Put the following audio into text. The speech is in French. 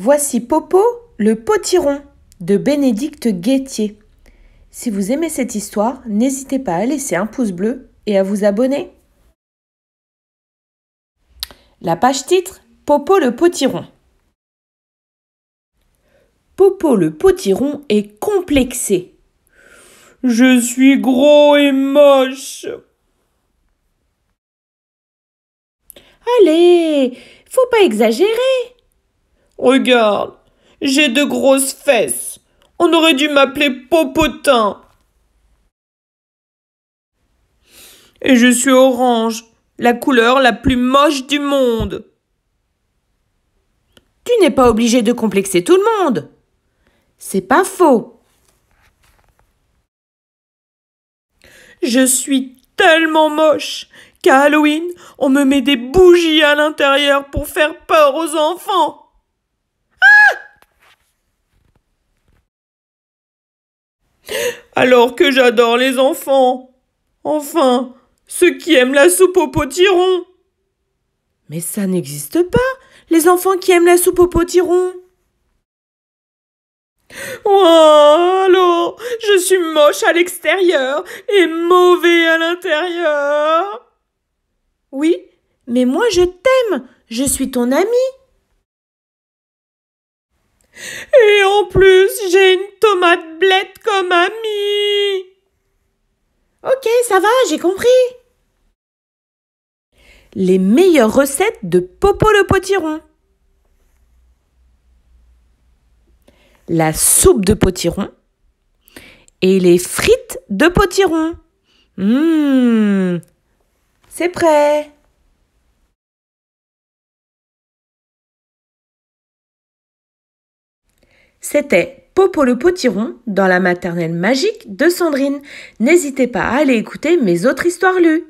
Voici Popo, le potiron de Bénédicte Guettier. Si vous aimez cette histoire, n'hésitez pas à laisser un pouce bleu et à vous abonner. La page titre Popo le potiron. Popo le potiron est complexé. Je suis gros et moche. Allez, faut pas exagérer. Regarde, j'ai de grosses fesses. On aurait dû m'appeler Popotin. Et je suis orange, la couleur la plus moche du monde. Tu n'es pas obligé de complexer tout le monde. C'est pas faux. Je suis tellement moche qu'à Halloween, on me met des bougies à l'intérieur pour faire peur aux enfants. alors que j'adore les enfants. Enfin, ceux qui aiment la soupe au potiron. Mais ça n'existe pas, les enfants qui aiment la soupe au potiron. Oh, alors, je suis moche à l'extérieur et mauvais à l'intérieur. Oui, mais moi je t'aime, je suis ton ami. Et en plus, j'ai une comme ami. Ok, ça va, j'ai compris. Les meilleures recettes de Popo le potiron. La soupe de potiron et les frites de potiron. Mmh. c'est prêt. C'était Popo le potiron dans la maternelle magique de Sandrine. N'hésitez pas à aller écouter mes autres histoires lues.